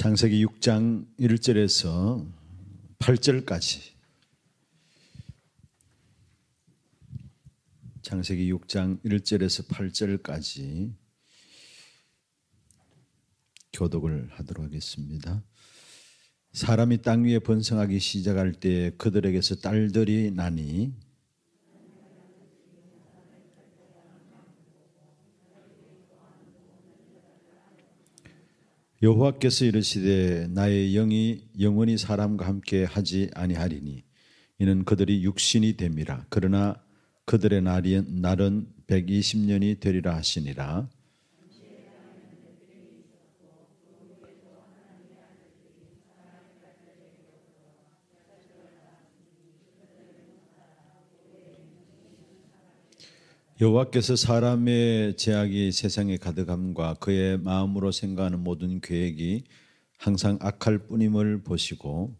창세기 6장 1절에서 8절까지 창세기 6장 1절에서 8절까지 교독을 하도록 하겠습니다. 사람이 땅 위에 번성하기 시작할 때 그들에게서 딸들이 나니 여호와께서 이르시되 나의 영이 영원히 사람과 함께 하지 아니하리니 이는 그들이 육신이 됨이라 그러나 그들의 날이, 날은 120년이 되리라 하시니라 여호와께서 사람의 제약이 세상에 가득함과 그의 마음으로 생각하는 모든 계획이 항상 악할 뿐임을 보시고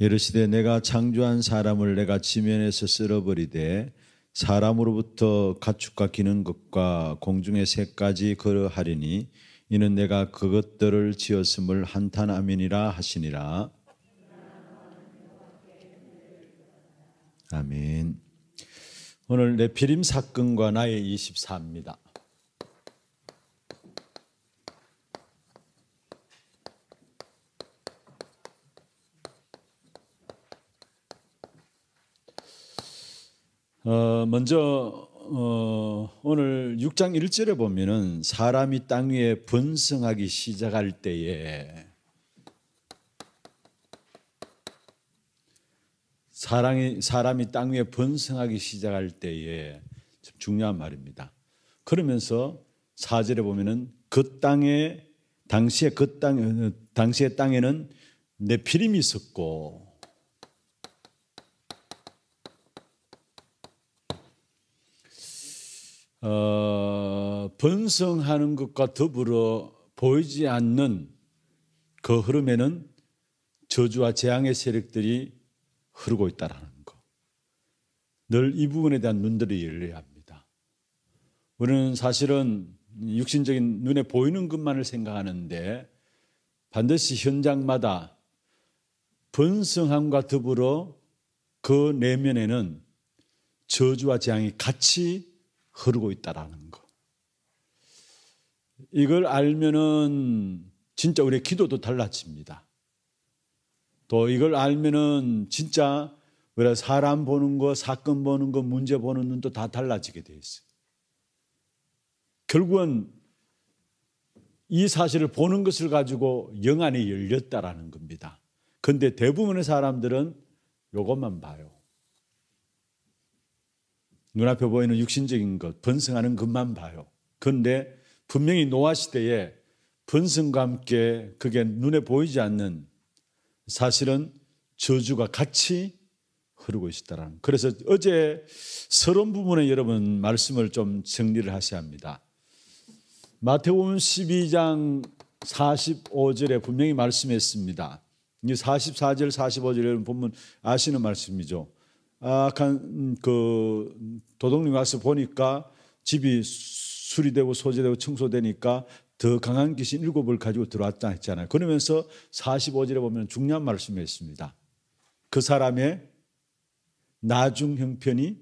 예르시되 내가 창조한 사람을 내가 지면에서 쓸어버리되 사람으로부터 가축과 기는 것과 공중의 새까지 그러하리니 이는 내가 그것들을 지었음을 한탄함이니라 하시니라 아멘. 오늘 내피림 사건과 나의 24입니다. 어, 먼저 어, 오늘 6장 1절에 보면은 사람이 땅 위에 번성하기 시작할 때에 사랑이, 사람이 땅 위에 번성하기 시작할 때에 중요한 말입니다. 그러면서 사절에 보면은 그 땅에 당시에 그 땅, 당시의 땅에는 네피림이 있었고 어, 번성하는 것과 더불어 보이지 않는 그 흐름에는 저주와 재앙의 세력들이 흐르고 있다라는 거. 늘 이 부분에 대한 눈들이 열려야 합니다. 우리는 사실은 육신적인 눈에 보이는 것만을 생각하는데 반드시 현장마다 번성함과 더불어 그 내면에는 저주와 재앙이 같이 흐르고 있다라는 거. 이걸 알면은 진짜 우리의 기도도 달라집니다. 또 이걸 알면은 진짜 우리가 사람 보는 거, 사건 보는 거, 문제 보는 눈도 다 달라지게 돼 있어요. 결국은 이 사실을 보는 것을 가지고 영안이 열렸다라는 겁니다. 근데 대부분의 사람들은 요것만 봐요. 눈앞에 보이는 육신적인 것, 번성하는 것만 봐요. 그런데 분명히 노아 시대에 번성과 함께 그게 눈에 보이지 않는 사실은 저주가 같이 흐르고 있다라는. 었 그래서 어제 서론 부분에 여러분 말씀을 좀 정리를 하셔야 합니다. 마태복음 12장 45절에 분명히 말씀했습니다. 이 44절 45절 여러분 보면 아시는 말씀이죠. 악그 도둑님 와서 보니까 집이 수리되고 소재되고 청소되니까 더 강한 귀신 일곱을 가지고 들어왔다 했잖아요. 그러면서 45절에 보면 중요한 말씀이 있습니다. 그 사람의 나중 형편이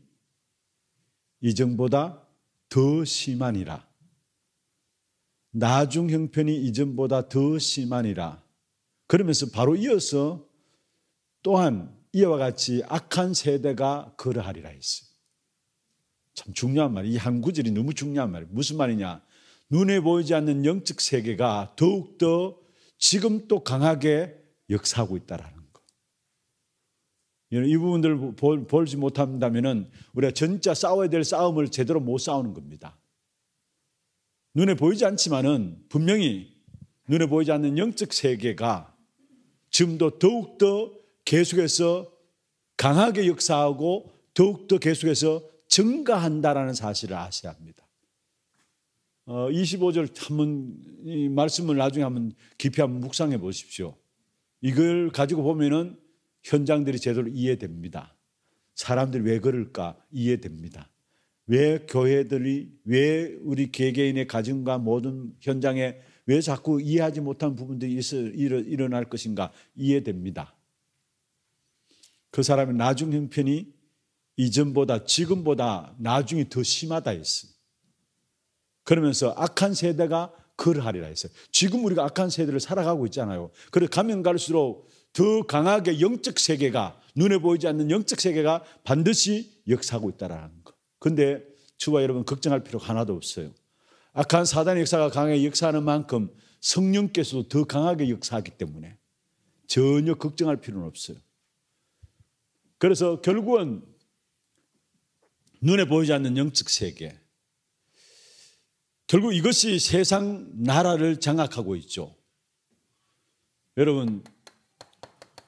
이전보다 더 심하니라. 나중 형편이 이전보다 더 심하니라. 그러면서 바로 이어서 또한 이와 같이 악한 세대가 그러하리라 했어요. 참 중요한 말이에요. 이 한 구절이 너무 중요한 말이에요. 무슨 말이냐? 눈에 보이지 않는 영적 세계가 더욱더 지금 또 강하게 역사하고 있다라는 거. 이 부분들을 보지 못한다면은 우리가 진짜 싸워야 될 싸움을 제대로 못 싸우는 겁니다. 눈에 보이지 않지만은 분명히 눈에 보이지 않는 영적 세계가 지금도 더욱더 계속해서 강하게 역사하고 더욱더 계속해서 증가한다라는 사실을 아셔야 합니다. 어, 25절 한번 이 말씀을 나중에 한번 깊이 한번 묵상해 보십시오. 이걸 가지고 보면은 현장들이 제대로 이해됩니다. 사람들이 왜 그럴까 이해됩니다. 왜 교회들이 왜 우리 개개인의 가정과 모든 현장에 왜 자꾸 이해하지 못한 부분들이 일어날 것인가 이해됩니다. 그 사람의 나중 형편이 이전보다 지금보다 나중이 더 심하다 했습니다. 그러면서 악한 세대가 그를하리라 했어요. 지금 우리가 악한 세대를 살아가고 있잖아요. 그래 가면 갈수록 더 강하게 영적 세계가 눈에 보이지 않는 영적 세계가 반드시 역사하고 있다라는 거. 근데 주와 여러분 걱정할 필요가 하나도 없어요. 악한 사단의 역사가 강하게 역사하는 만큼 성령께서도 더 강하게 역사하기 때문에 전혀 걱정할 필요는 없어요. 그래서 결국은 눈에 보이지 않는 영적 세계, 결국 이것이 세상 나라를 장악하고 있죠. 여러분,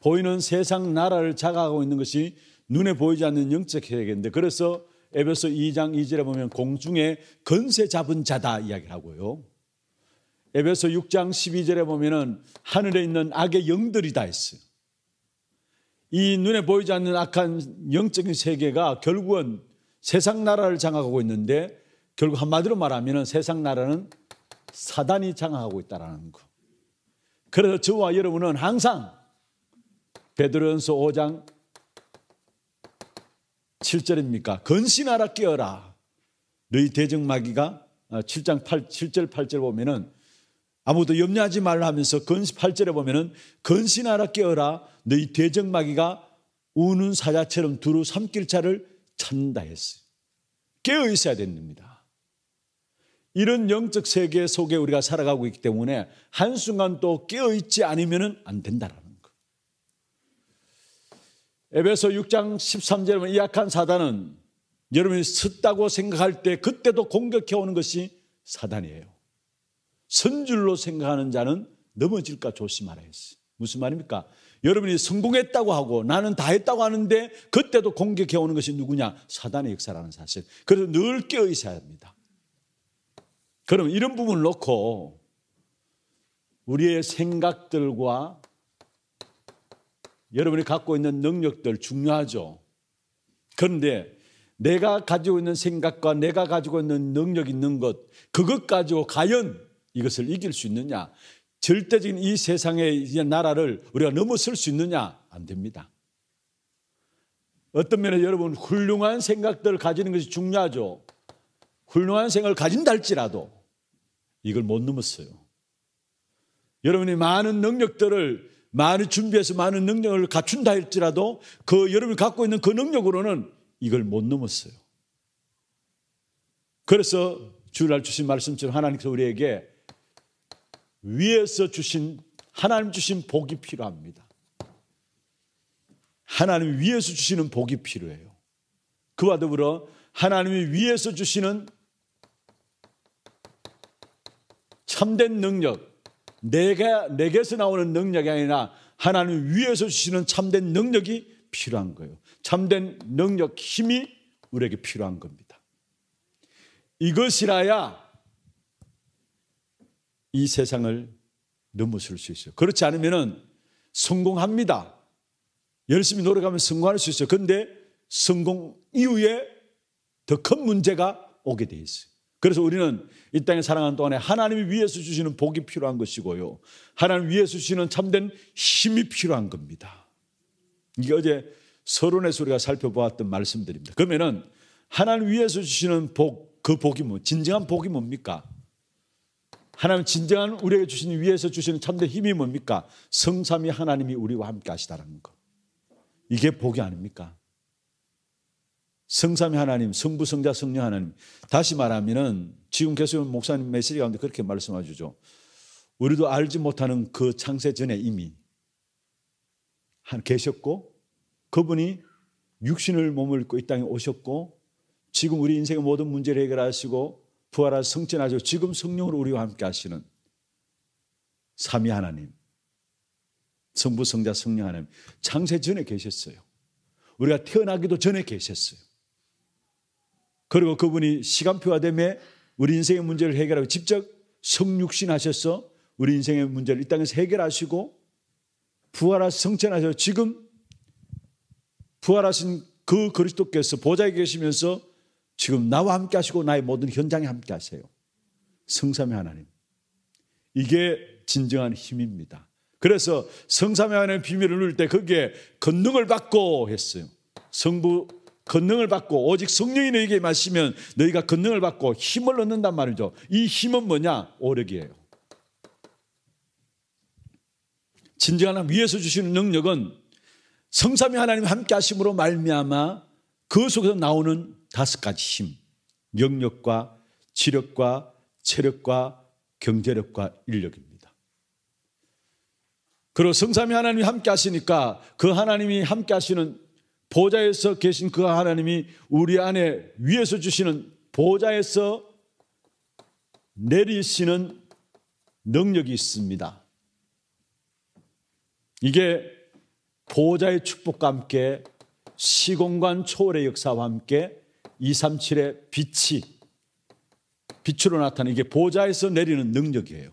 보이는 세상 나라를 장악하고 있는 것이 눈에 보이지 않는 영적 세계인데 그래서 에베소 2장 2절에 보면 공중에 건세 잡은 자다 이야기를 하고요. 에베소 6장 12절에 보면은 하늘에 있는 악의 영들이 다 있어요. 이 눈에 보이지 않는 악한 영적인 세계가 결국은 세상 나라를 장악하고 있는데 결국 한마디로 말하면 세상 나라는 사단이 장악하고 있다라는 거. 그래서 저와 여러분은 항상 베드로연서 5장 7절입니까? 건신하라 깨어라. 너희 대적마귀가 7장 어, 8, 7절 8절 보면은 아무도 염려하지 말라 하면서 8절에 보면은 건신하라 깨어라. 너희 대적마귀가 우는 사자처럼 두루 삼킬 자를 찾는다 했어요. 깨어 있어야 됩니다. 이런 영적 세계 속에 우리가 살아가고 있기 때문에 한순간 또 깨어있지 않으면 안 된다라는 거. 에베소 6장 13절에 보면 이 약한 사단은 여러분이 섰다고 생각할 때 그때도 공격해 오는 것이 사단이에요. 선줄로 생각하는 자는 넘어질까 조심하라 했어요. 무슨 말입니까? 여러분이 성공했다고 하고 나는 다 했다고 하는데 그때도 공격해 오는 것이 누구냐? 사단의 역사라는 사실. 그래서 늘 깨어 있어야 합니다. 그럼 이런 부분을 놓고 우리의 생각들과 여러분이 갖고 있는 능력들 중요하죠. 그런데 내가 가지고 있는 생각과 내가 가지고 있는 능력 있는 것, 그것 가지고 과연 이것을 이길 수 있느냐? 절대적인 이 세상의 나라를 우리가 넘어설 수 있느냐? 안 됩니다. 어떤 면에 여러분 훌륭한 생각들을 가지는 것이 중요하죠. 훌륭한 생을 가진다 할지라도 이걸 못 넘었어요. 여러분이 많은 능력들을 많이 준비해서 많은 능력을 갖춘다 할지라도 그 여러분이 갖고 있는 그 능력으로는 이걸 못 넘었어요. 그래서 주날 주신 말씀처럼 하나님께서 우리에게 위에서 주신 하나님 주신 복이 필요합니다. 하나님 위에서 주시는 복이 필요해요. 그와 더불어 하나님이 위에서 주시는 참된 능력, 내가 내게서 나오는 능력이 아니라 하나님 위에서 주시는 참된 능력이 필요한 거예요. 참된 능력, 힘이 우리에게 필요한 겁니다. 이것이라야 이 세상을 넘어설 수 있어요. 그렇지 않으면 성공합니다. 열심히 노력하면 성공할 수 있어요. 그런데 성공 이후에 더 큰 문제가 오게 돼 있어요. 그래서 우리는 이 땅에 살아가는 동안에 하나님이 위에서 주시는 복이 필요한 것이고요. 하나님 위에서 주시는 참된 힘이 필요한 겁니다. 이게 어제 서론에서 우리가 살펴보았던 말씀들입니다. 그러면은 하나님 위에서 주시는 복, 그 복이 뭐, 진정한 복이 뭡니까? 하나님 진정한 우리에게 주시 위에서 주시는 참된 힘이 뭡니까? 성삼이 하나님이 우리와 함께 하시다라는 것. 이게 복이 아닙니까? 성삼위 하나님, 성부, 성자, 성녀 하나님. 다시 말하면은 지금 계속 목사님 메시지 가운데 그렇게 말씀해 주죠. 우리도 알지 못하는 그 창세 전에 이미 한 계셨고 그분이 육신을 몸을 입고 이 땅에 오셨고 지금 우리 인생의 모든 문제를 해결하시고 부활하서 성전하시고 지금 성령으로 우리와 함께 하시는 삼위 하나님 성부 성자 성령 하나님 창세 전에 계셨어요. 우리가 태어나기도 전에 계셨어요. 그리고 그분이 시간표가 되매 우리 인생의 문제를 해결하고 직접 성육신 하셔서 우리 인생의 문제를 이 땅에서 해결하시고 부활하서 성천하셔서 지금 부활하신 그 그리스도께서 보좌에 계시면서 지금 나와 함께 하시고 나의 모든 현장에 함께 하세요. 성삼의 하나님. 이게 진정한 힘입니다. 그래서 성삼의 하나님 비밀을 누릴 때 거기에 권능을 받고 했어요. 성부 건능을 받고 오직 성령이 너희에게 마시면 너희가 건능을 받고 힘을 얻는단 말이죠. 이 힘은 뭐냐? 오력이에요. 진정한 위에서 주시는 능력은 성삼위 하나님 함께 하심으로 말미암아 그 속에서 나오는 다섯 가지 힘. 영력과 지력과 체력과 경제력과 인력입니다. 그리고 성삼위 하나님이 함께 하시니까 그 하나님이 함께 하시는 보좌에서 계신 그 하나님이 우리 안에 위에서 주시는 보좌에서 내리시는 능력이 있습니다. 이게 보좌의 축복과 함께 시공간 초월의 역사와 함께 237의 빛이 빛으로 나타나는 이게 보좌에서 내리는 능력이에요.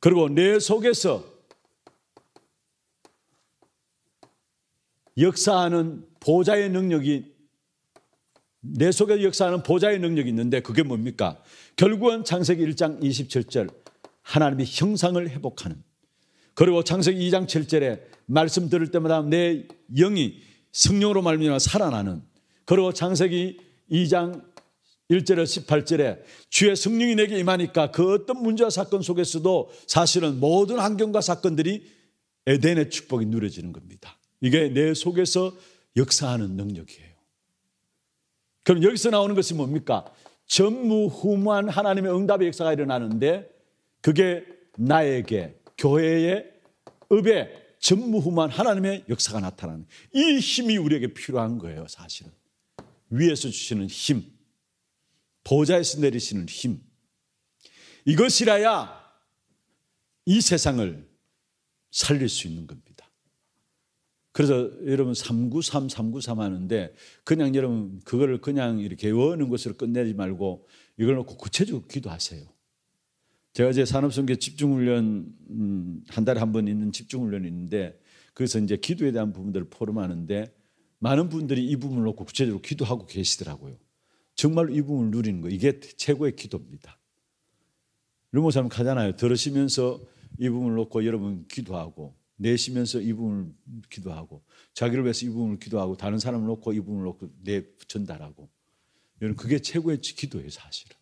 그리고 내 속에서 역사하는 보좌의 능력이 내속에 역사하는 보좌의 능력이 있는데 그게 뭡니까? 결국은 창세기 1장 27절 하나님이 형상을 회복하는 그리고 창세기 2장 7절에 말씀 들을 때마다 내 영이 성령으로 말미암아 살아나는 그리고 창세기 2장 1절에서 18절에 주의 성령이 내게 임하니까 그 어떤 문제와 사건 속에서도 사실은 모든 환경과 사건들이 에덴의 축복이 누려지는 겁니다. 이게 내 속에서 역사하는 능력이에요. 그럼 여기서 나오는 것이 뭡니까? 전무후무한 하나님의 응답의 역사가 일어나는데 그게 나에게 교회의 읍에 전무후무한 하나님의 역사가 나타나는 이 힘이 우리에게 필요한 거예요, 사실은. 위에서 주시는 힘, 보좌에서 내리시는 힘. 이것이라야 이 세상을 살릴 수 있는 겁니다. 그래서 여러분 393, 393 하는데 그냥 여러분 그거를 그냥 이렇게 외우는 것으로 끝내지 말고 이걸 놓고 구체적으로 기도하세요. 제가 이제 산업성계 집중훈련 음, 한 달에 한 번 있는 집중훈련이 있는데 그래서 이제 기도에 대한 부분들을 포럼하는데 많은 분들이 이 부분을 놓고 구체적으로 기도하고 계시더라고요. 정말 로이 부분을 누리는 거 이게 최고의 기도입니다. 르모사님 가잖아요. 들으시면서 이 부분을 놓고 여러분 기도하고 내쉬면서 이 부분을 기도하고 자기를 위해서 이 부분을 기도하고 다른 사람을 놓고 이 부분을 놓고 내 전달하고 여러분 그게 최고의 기도예요 사실은.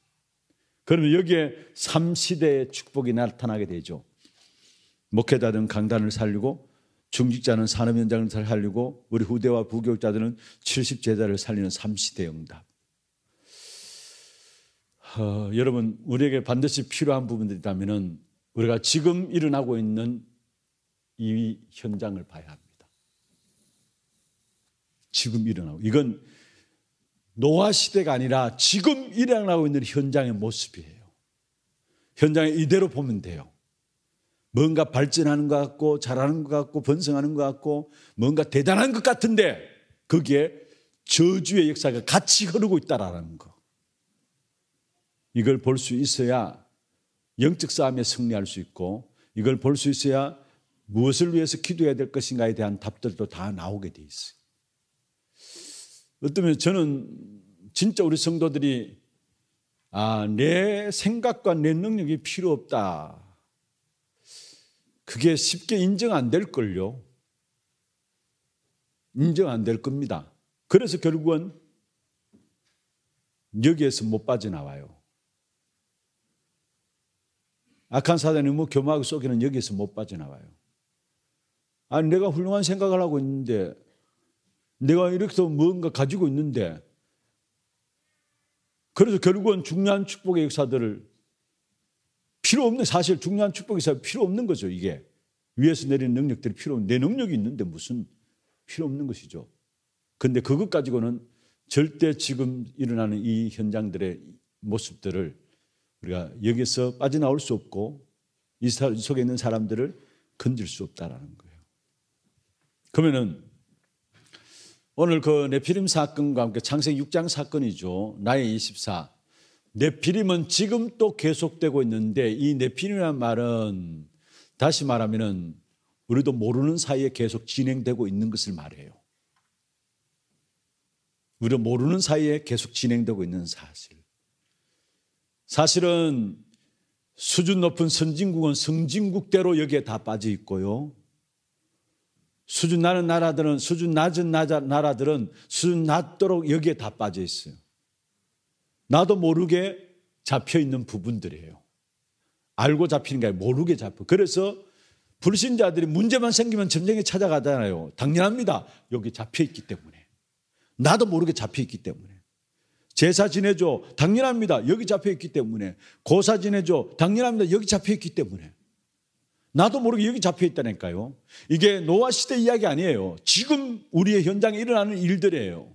그러면 여기에 3시대의 축복이 나타나게 되죠. 목회자들은 강단을 살리고 중직자는 산업 현장을 살리고 우리 후대와 부교육자들은 70제자를 살리는 3시대 응답. 어, 여러분 우리에게 반드시 필요한 부분들이 있다면 우리가 지금 일어나고 있는 이 현장을 봐야 합니다. 지금 일어나고 이건 노아 시대가 아니라 지금 일어나고 있는 현장의 모습이에요. 현장에 이대로 보면 돼요. 뭔가 발전하는 것 같고 잘하는 것 같고 번성하는 것 같고 뭔가 대단한 것 같은데 거기에 저주의 역사가 같이 흐르고 있다라는 거. 이걸 볼 수 있어야 영적 싸움에 승리할 수 있고 이걸 볼 수 있어야 무엇을 위해서 기도해야 될 것인가에 대한 답들도 다 나오게 돼 있어요. 어쩌면 저는 진짜 우리 성도들이 아, 내 생각과 내 능력이 필요 없다. 그게 쉽게 인정 안 될걸요. 인정 안 될 겁니다. 그래서 결국은 여기에서 못 빠져나와요. 악한 사단이 뭐교묘 속이는 여기에서 못 빠져나와요. 아니, 내가 훌륭한 생각을 하고 있는데, 내가 이렇게 해서 뭔가 가지고 있는데, 그래서 결국은 중요한 축복의 역사들을 필요 없는 사실 중요한 축복의 역사 필요 없는 거죠 이게 위에서 내리는 능력들이 필요 없는 내 능력이 있는데 무슨 필요 없는 것이죠. 근데 그것 가지고는 절대 지금 일어나는 이 현장들의 모습들을 우리가 여기서 빠져나올 수 없고 이 속에 있는 사람들을 건질 수 없다라는 거예요. 그러면은 오늘 그 네피림 사건과 함께 창세 6장 사건이죠. 나의 24. 네피림은 지금 도 계속되고 있는데 이네피림이란 말은 다시 말하면은 우리도 모르는 사이에 계속 진행되고 있는 것을 말해요. 우리도 모르는 사이에 계속 진행되고 있는 사실. 사실은 수준 높은 선진국은 선진국대로 여기에 다 빠져 있고요. 수준 낮은 나라들은 수준 낮은 나라들은 수준 낮도록 여기에 다 빠져 있어요. 나도 모르게 잡혀 있는 부분들이에요. 알고 잡히는 게 아니라 모르게 잡혀. 그래서 불신자들이 문제만 생기면 점쟁이 찾아가잖아요. 당연합니다. 여기 잡혀 있기 때문에. 나도 모르게 잡혀 있기 때문에. 제사 지내죠. 당연합니다. 여기 잡혀 있기 때문에. 고사 지내죠. 당연합니다. 여기 잡혀 있기 때문에. 나도 모르게 여기 잡혀 있다니까요. 이게 노아 시대 이야기 아니에요. 지금 우리의 현장에 일어나는 일들이에요.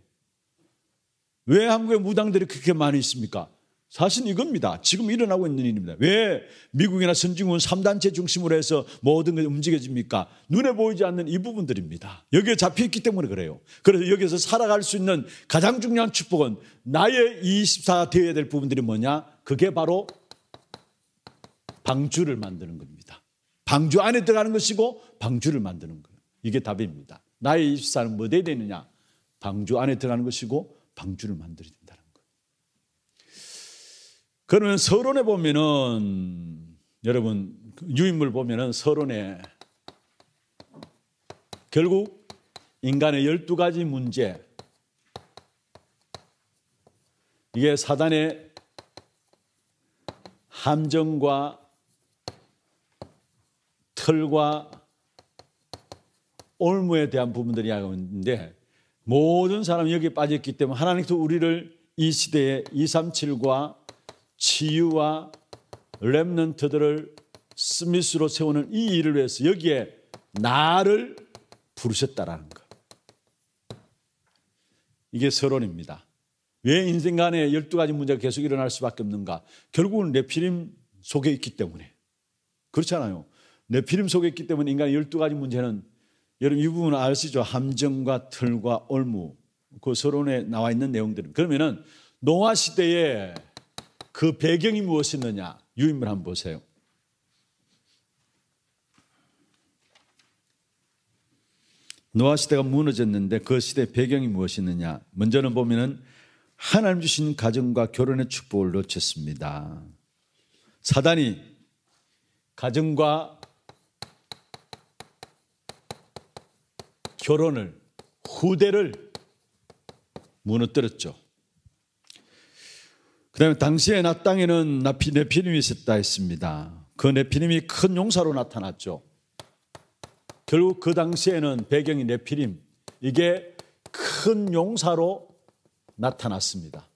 왜한국에 무당들이 그렇게 많이 있습니까? 사실 이겁니다. 지금 일어나고 있는 일입니다. 왜 미국이나 선진국은 3단체 중심으로 해서 모든 게 움직여집니까? 눈에 보이지 않는 이 부분들입니다. 여기에 잡혀있기 때문에 그래요. 그래서 여기서 살아갈 수 있는 가장 중요한 축복은 나의 24 되어야 될 부분들이 뭐냐? 그게 바로 방주를 만드는 겁니다. 방주 안에 들어가는 것이고 방주를 만드는 거예요. 이게 답입니다. 나의 24는 뭐 돼야 되느냐? 방주 안에 들어가는 것이고 방주를 만들어야 된다는 거예요. 그러면 서론에 보면은 여러분 그 유인물 보면은 서론에 결국 인간의 12가지 문제 이게 사단의 함정과 털과 올무에 대한 부분들이 이야는데 모든 사람이 여기에 빠졌기 때문에 하나님께서 우리를 이 시대에 237과 치유와 랩넌트들을 스미스로 세우는 이 일을 위해서 여기에 나를 부르셨다라는 것. 이게 서론입니다. 왜 인생 간에 12가지 문제가 계속 일어날 수밖에 없는가? 결국은 레피림 속에 있기 때문에. 그렇잖아요. 내피림 속에 있기 때문에 인간의 12가지 문제는 여러분 이 부분은 아시죠? 함정과 틀과 얼무그 서론에 나와 있는 내용들은. 그러면은 노아 시대에 그 배경이 무엇이었느냐? 유인물 한번 보세요. 노아 시대가 무너졌는데 그 시대 배경이 무엇이느냐? 먼저는 보면은 하나님 주신 가정과 결혼의 축복을 놓쳤습니다. 사단이 가정과 결혼을, 후대를 무너뜨렸죠. 그 다음에 당시에 나 땅에는 나피네피님이 있었다 했습니다. 그 네피님이 큰 용사로 나타났죠. 결국 그 당시에는 배경이 네피림, 이게 큰 용사로 나타났습니다.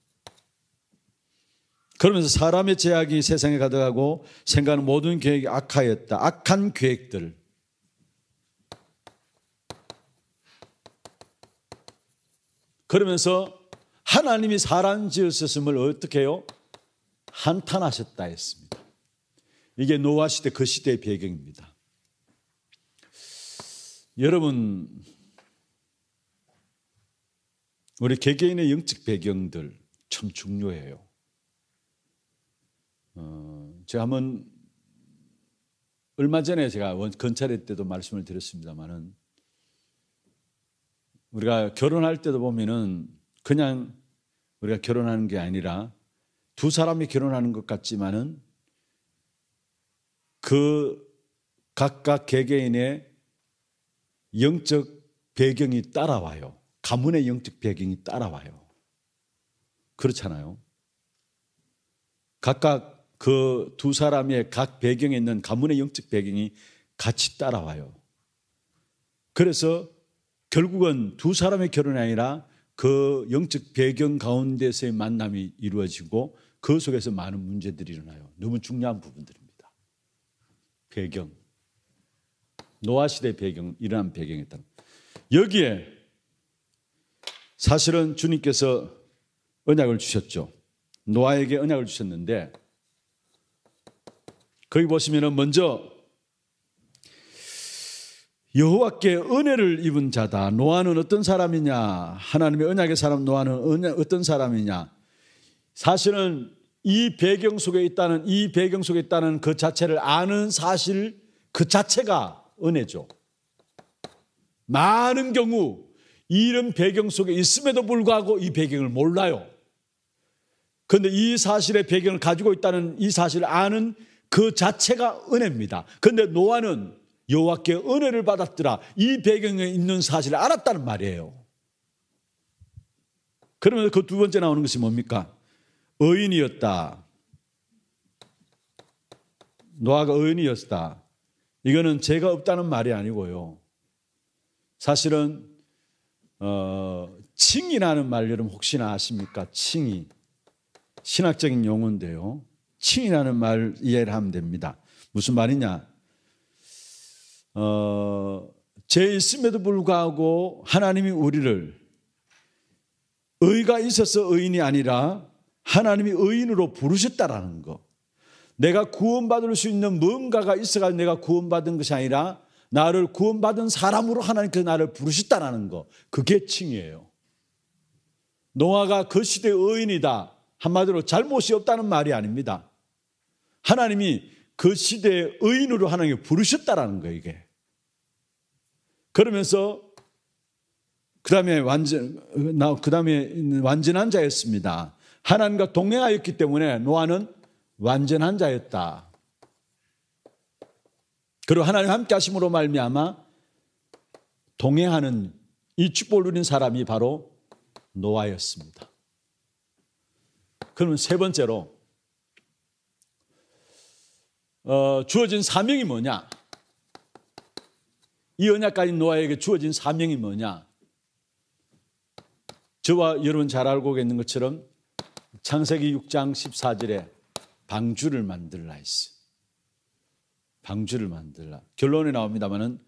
그러면서 사람의 제약이 세상에 가득하고 생각하는 모든 계획이 악하였다. 악한 계획들. 그러면서 하나님이 사람 지으셨음을 어떻게 해요? 한탄하셨다 했습니다. 이게 노아 시대 그 시대의 배경입니다. 여러분 우리 개개인의 영적 배경들 참 중요해요. 어, 제가 한번 얼마 전에 제가 원, 건찰회 때도 말씀을 드렸습니다만은 우리가 결혼할 때도 보면은 그냥 우리가 결혼하는 게 아니라 두 사람이 결혼하는 것 같지만은 그 각각 개개인의 영적 배경이 따라와요. 가문의 영적 배경이 따라와요. 그렇잖아요. 각각 그 두 사람의 각 배경에 있는 가문의 영적 배경이 같이 따라와요. 그래서 결국은 두 사람의 결혼이 아니라 그 영적 배경 가운데서의 만남이 이루어지고 그 속에서 많은 문제들이 일어나요. 너무 중요한 부분들입니다. 배경. 노아 시대 배경, 이러한 배경에 따라. 여기에 사실은 주님께서 언약을 주셨죠. 노아에게 언약을 주셨는데 거기 보시면은 먼저 여호와께 은혜를 입은 자다. 노아는 어떤 사람이냐? 하나님의 언약의 사람 노아는 어떤 사람이냐? 사실은 이 배경 속에 있다는 이 배경 속에 있다는 그 자체를 아는 사실 그 자체가 은혜죠. 많은 경우 이런 배경 속에 있음에도 불구하고 이 배경을 몰라요. 그런데 이 사실의 배경을 가지고 있다는 이 사실을 아는 그 자체가 은혜입니다. 그런데 노아는 여호와께 은혜를 받았더라. 이 배경에 있는 사실을 알았다는 말이에요. 그러면 그 두 번째 나오는 것이 뭡니까? 의인이었다. 노아가 의인이었다. 이거는 죄가 없다는 말이 아니고요. 사실은 어, 칭이라는 말 여러분 혹시나 아십니까? 칭이 신학적인 용어인데요. 칭이라는 말 이해를 하면 됩니다. 무슨 말이냐? 어, 죄 있음에도 불구하고 하나님이 우리를 의가 있어서 의인이 아니라 하나님이 의인으로 부르셨다라는 거. 내가 구원받을 수 있는 뭔가가 있어가지고 내가 구원받은 것이 아니라 나를 구원받은 사람으로 하나님께서 나를 부르셨다라는 거. 그게 칭이에요. 노아가 그 시대의 인이다 한마디로 잘못이 없다는 말이 아닙니다. 하나님이 그 시대의 의인으로 하나님께 부르셨다라는 거예요, 이게. 그러면서 그 다음에 완전, 그 다음에 완전한 자였습니다. 하나님과 동행하였기 때문에 노아는 완전한 자였다. 그리고 하나님 함께 하심으로 말미암아 동행하는 이 축복을 누린 사람이 바로 노아였습니다. 그러면 세 번째로 어, 주어진 사명이 뭐냐? 이 언약까지 노아에게 주어진 사명이 뭐냐? 저와 여러분 잘 알고 있는 것처럼 창세기 6장 14절에 방주를 만들라 했어. 방주를 만들라. 결론이 나옵니다만은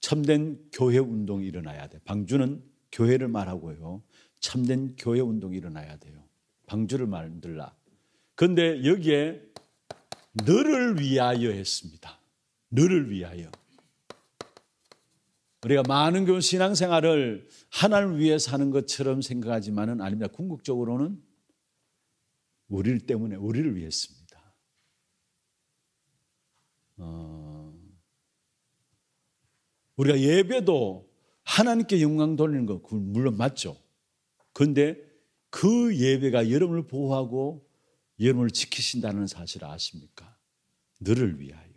참된 교회 운동이 일어나야 돼. 방주는 교회를 말하고요. 참된 교회 운동이 일어나야 돼요. 방주를 만들라. 근데 여기에 너를 위하여 했습니다. 너를 위하여. 우리가 많은 경우 신앙생활을 하나님 을 위해 사는 것처럼 생각하지만은 아닙니다. 궁극적으로는 우리를 때문에 우리를 위해서입니다. 어, 우리가 예배도 하나님께 영광 돌리는 거 물론 맞죠. 그런데 그 예배가 여러분을 보호하고 여러분을 지키신다는 사실을 아십니까? 너를 위하여.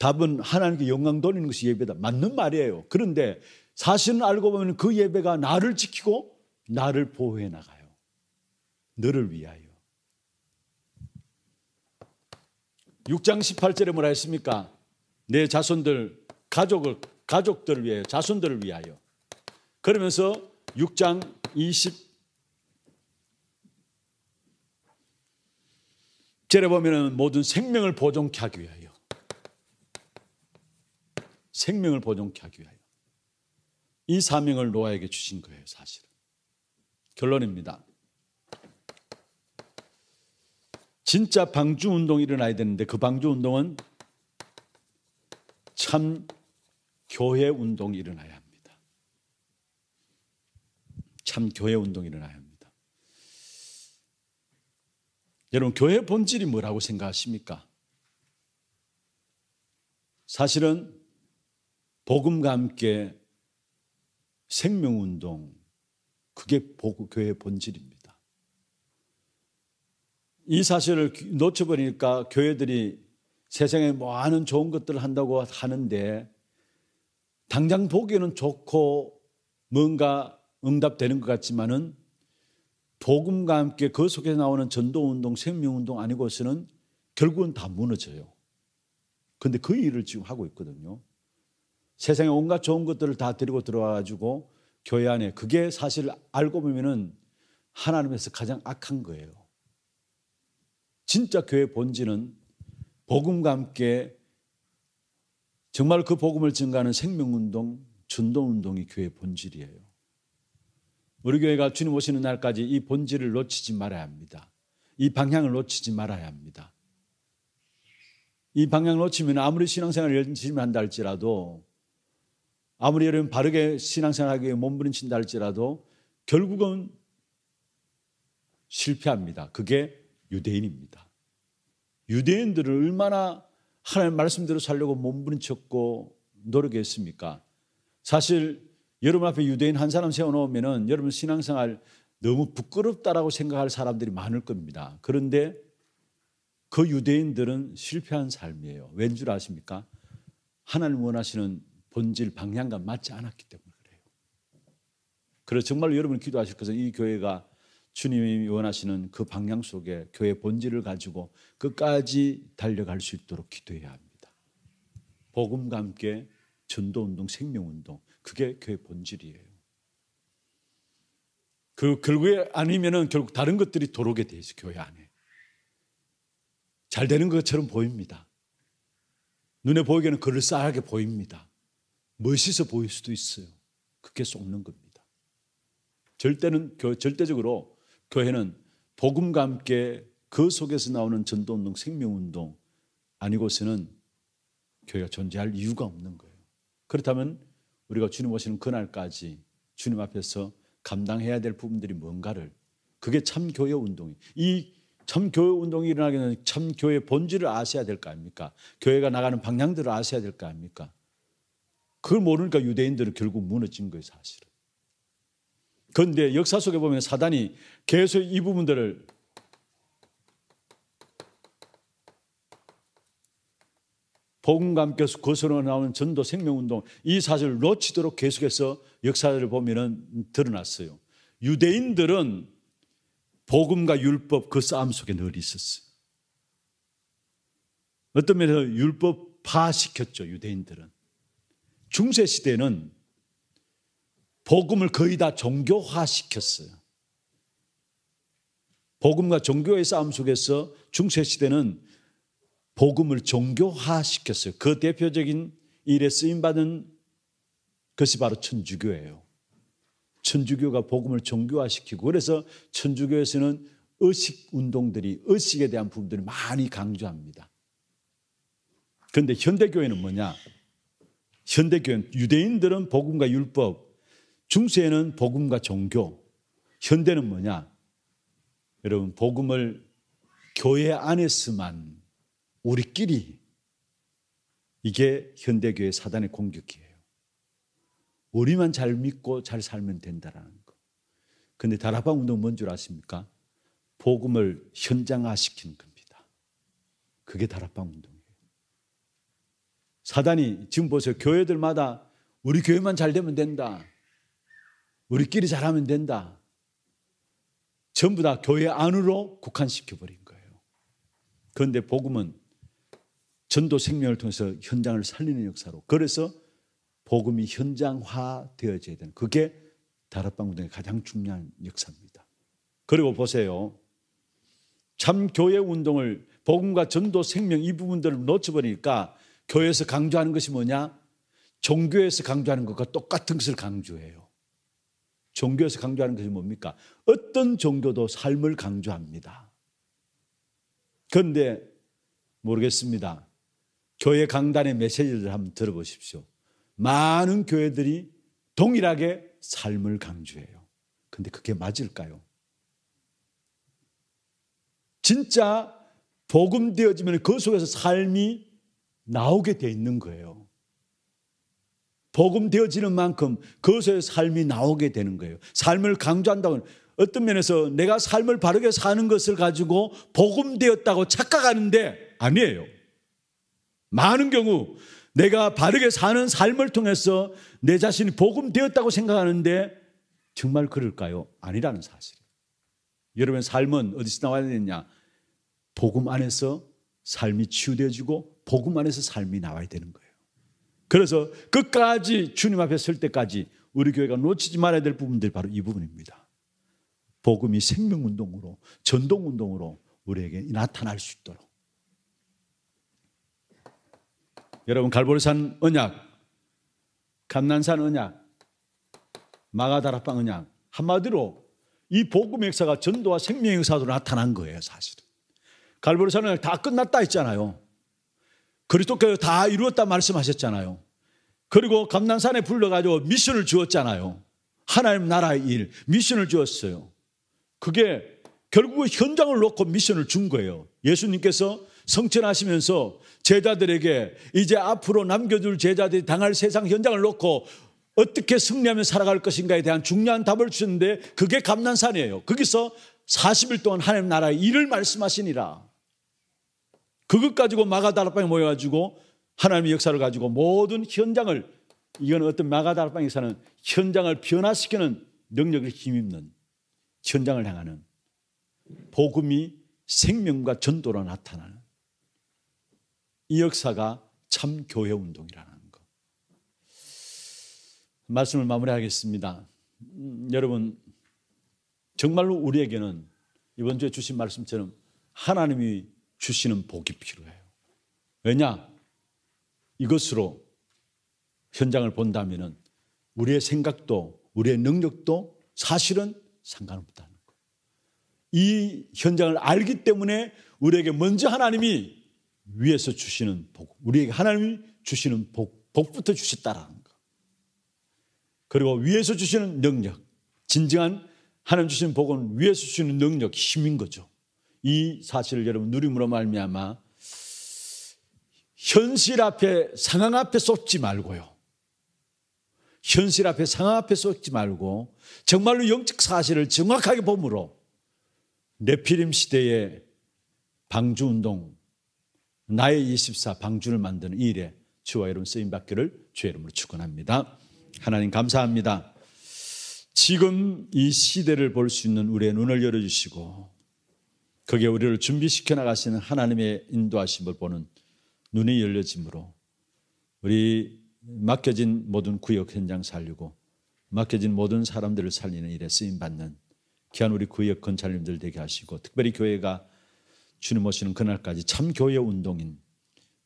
답은 하나님께 영광 돌리는 것이 예배다. 맞는 말이에요. 그런데 사실은 알고 보면 그 예배가 나를 지키고 나를 보호해 나가요. 너를 위하여. 6장 18절에 뭐라 했습니까? 내 자손들, 가족을, 가족들을 위하여, 자손들을 위하여. 그러면서 6장 20, 절에 보면 모든 생명을 보존케 하기 위하여. 생명을 보존케 하기 위하여 이 사명을 노아에게 주신 거예요, 사실은. 결론입니다. 진짜 방주 운동이 일어나야 되는데 그 방주 운동은 참 교회 운동이 일어나야 합니다. 참 교회 운동이 일어나야 합니다. 여러분, 교회 본질이 뭐라고 생각하십니까? 사실은 복음과 함께 생명운동, 그게 교회의 본질입니다. 이 사실을 놓쳐버리니까 교회들이 세상에 많은 좋은 것들을 한다고 하는데 당장 보기에는 좋고 뭔가 응답되는 것 같지만은 복음과 함께 그 속에 나오는 전도운동, 생명운동 아니고서는 결국은 다 무너져요. 근데 그 일을 지금 하고 있거든요. 세상에 온갖 좋은 것들을 다 데리고 들어와가지고 교회 안에 그게 사실 알고 보면은 하나님에서 가장 악한 거예요. 진짜 교회 본질은 복음과 함께 정말 그 복음을 증가하는 생명운동, 전도운동이 교회 본질이에요. 우리 교회가 주님 오시는 날까지 이 본질을 놓치지 말아야 합니다. 이 방향을 놓치지 말아야 합니다. 이 방향을 놓치면 아무리 신앙생활을 열심히 한다 할지라도 아무리 여러분 바르게 신앙생활하기 에 몸부림친다 할지라도 결국은 실패합니다. 그게 유대인입니다. 유대인들은 얼마나 하나님 말씀대로 살려고 몸부림쳤고 노력했습니까? 사실 여러분 앞에 유대인 한 사람 세워놓으면 여러분 신앙생활 너무 부끄럽다라고 생각할 사람들이 많을 겁니다. 그런데 그 유대인들은 실패한 삶이에요. 왠 줄 아십니까? 하나님 원하시는 본질 방향과 맞지 않았기 때문에 그래요. 그래서 정말 여러분 기도하실 것은 이 교회가 주님이 원하시는 그 방향 속에 교회 본질을 가지고 끝까지 달려갈 수 있도록 기도해야 합니다. 복음과 함께 전도 운동, 생명 운동 그게 교회 본질이에요. 그 결국에 아니면은 결국 다른 것들이 돌아게돼 있어 교회 안에. 잘 되는 것처럼 보입니다. 눈에 보이기는 그럴싸하게 보입니다. 멋있어 보일 수도 있어요. 그게 속는 겁니다. 절대는 절대적으로 교회는 복음과 함께 그 속에서 나오는 전도운동, 생명운동 아니고서는 교회가 존재할 이유가 없는 거예요. 그렇다면 우리가 주님 오시는 그날까지 주님 앞에서 감당해야 될 부분들이 뭔가를 그게 참 교회 운동이 이 참 교회 운동이 일어나기 전참 교회 본질을 아셔야 될 거 아닙니까? 교회가 나가는 방향들을 아셔야 될 거 아닙니까? 그걸 모르니까 유대인들은 결국 무너진 거예요, 사실은. 그런데 역사 속에 보면 사단이 계속 이 부분들을 복음과 함께 거슬러 나오는 전도 생명운동 이 사실을 놓치도록 계속해서 역사를 보면 드러났어요. 유대인들은 복음과 율법 그 싸움 속에 늘 있었어요. 어떤 면에서 율법 파시켰죠 유대인들은. 중세 시대는 복음을 거의 다 종교화 시켰어요. 복음과 종교의 싸움 속에서 중세 시대는 복음을 종교화 시켰어요. 그 대표적인 일에 쓰임 받은 것이 바로 천주교예요. 천주교가 복음을 종교화 시키고 그래서 천주교에서는 의식 운동들이 의식에 대한 부분들이 많이 강조합니다. 그런데 현대교회는 뭐냐? 현대교회 유대인들은 복음과 율법, 중세에는 복음과 종교, 현대는 뭐냐? 여러분 복음을 교회 안에서만 우리끼리 이게 현대교회 사단의 공격이에요. 우리만 잘 믿고 잘 살면 된다라는 거. 근데 다락방 운동 뭔 줄 아십니까? 복음을 현장화시키는 겁니다. 그게 다락방 운동이에요. 사단이 지금 보세요. 교회들마다 우리 교회만 잘 되면 된다. 우리끼리 잘하면 된다. 전부 다 교회 안으로 국한시켜버린 거예요. 그런데 복음은 전도 생명을 통해서 현장을 살리는 역사로. 그래서 복음이 현장화 되어져야 되는 그게 다락방 군동의 가장 중요한 역사입니다. 그리고 보세요. 참 교회 운동을 복음과 전도 생명 이 부분들을 놓쳐버리니까 교회에서 강조하는 것이 뭐냐? 종교에서 강조하는 것과 똑같은 것을 강조해요. 종교에서 강조하는 것이 뭡니까? 어떤 종교도 삶을 강조합니다. 그런데 모르겠습니다. 교회 강단의 메시지를 한번 들어보십시오. 많은 교회들이 동일하게 삶을 강조해요. 근데 그게 맞을까요? 진짜 복음 되어지면 그 속에서 삶이 나오게 돼 있는 거예요. 복음 되어지는 만큼 그것의 삶이 나오게 되는 거예요. 삶을 강조한다고 어떤 면에서 내가 삶을 바르게 사는 것을 가지고 복음 되었다고 착각하는데 아니에요. 많은 경우 내가 바르게 사는 삶을 통해서 내 자신이 복음 되었다고 생각하는데 정말 그럴까요? 아니라는 사실. 여러분 삶은 어디서 나와야 되느냐? 복음 안에서 삶이 치유되어지고 복음 안에서 삶이 나와야 되는 거예요. 그래서 끝까지 주님 앞에 설 때까지 우리 교회가 놓치지 말아야 될부분들 바로 이 부분입니다. 복음이 생명 운동으로 전동 운동으로 우리에게 나타날 수 있도록 여러분 갈보리산 언약, 감난산 언약, 마가다락방 언약 한마디로 이 복음 역사가 전도와 생명 역사로 나타난 거예요 사실은. 갈보리산은 다 끝났다 했잖아요. 그리스도께서 다 이루었다 말씀하셨잖아요. 그리고 감난산에 불러가지고 미션을 주었잖아요. 하나님 나라의 일, 미션을 주었어요. 그게 결국 현장을 놓고 미션을 준 거예요. 예수님께서 성천하시면서 제자들에게 이제 앞으로 남겨줄 제자들이 당할 세상 현장을 놓고 어떻게 승리하며 살아갈 것인가에 대한 중요한 답을 주는데 그게 감난산이에요. 거기서 40일 동안 하나님 나라의 일을 말씀하시니라. 그것 가지고 마가다락방에 모여가지고 하나님의 역사를 가지고 모든 현장을 이건 어떤 마가다락방 에서는 현장을 변화시키는 능력을 힘입는 현장을 향하는 복음이 생명과 전도로 나타나는 이 역사가 참 교회 운동이라는 것. 말씀을 마무리하겠습니다. 음, 여러분 정말로 우리에게는 이번 주에 주신 말씀처럼 하나님이 주시는 복이 필요해요. 왜냐? 이것으로 현장을 본다면 우리의 생각도 우리의 능력도 사실은 상관없다는 거예요. 이 현장을 알기 때문에 우리에게 먼저 하나님이 위에서 주시는 복, 우리에게 하나님이 주시는 복, 복부터 주셨다라는 거. 그리고 위에서 주시는 능력, 진정한 하나님 주신 복은 위에서 주시는 능력, 힘인 거죠. 이 사실을 여러분 누림으로 말미암아 현실 앞에 상황 앞에 쏟지 말고요. 현실 앞에 상황 앞에 쏟지 말고 정말로 영적 사실을 정확하게 보므로 내피림 시대의 방주 운동 나의 24 방주를 만드는 일에 주와 여러분 쓰임 받기를 주의 이름으로 축원합니다. 하나님 감사합니다. 지금 이 시대를 볼 수 있는 우리의 눈을 열어주시고 그게 우리를 준비시켜 나가시는 하나님의 인도하심을 보는 눈이 열려짐으로 우리 맡겨진 모든 구역 현장 살리고 맡겨진 모든 사람들을 살리는 일에 쓰임 받는 귀한 우리 구역 건찰님들 되게 하시고 특별히 교회가 주님 오시는 그날까지 참 교회 운동인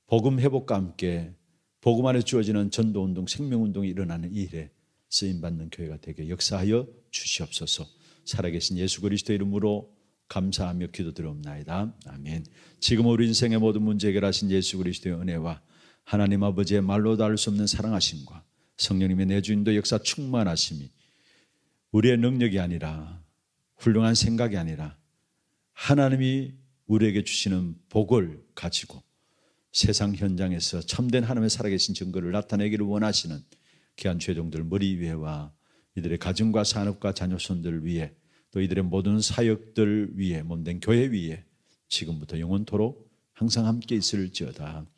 복음 회복과 함께 복음 안에 주어지는 전도 운동, 생명 운동이 일어나는 이 일에 쓰임 받는 교회가 되게 역사하여 주시옵소서. 살아계신 예수 그리스도 이름으로 감사하며 기도드려옵나이다. 아멘. 지금 우리 인생의 모든 문제 해결하신 예수 그리스도의 은혜와 하나님 아버지의 말로 다알수 없는 사랑하심과 성령님의 내주인도 역사 충만하심이 우리의 능력이 아니라 훌륭한 생각이 아니라 하나님이 우리에게 주시는 복을 가지고 세상 현장에서 참된 하나님의 살아계신 증거를 나타내기를 원하시는 귀한 최종들 머리 위에와 이들의 가정과 산업과 자녀손들 위해 또 이들의 모든 사역들 위에 몸된 교회 위에 지금부터 영원토록 항상 함께 있을지어다.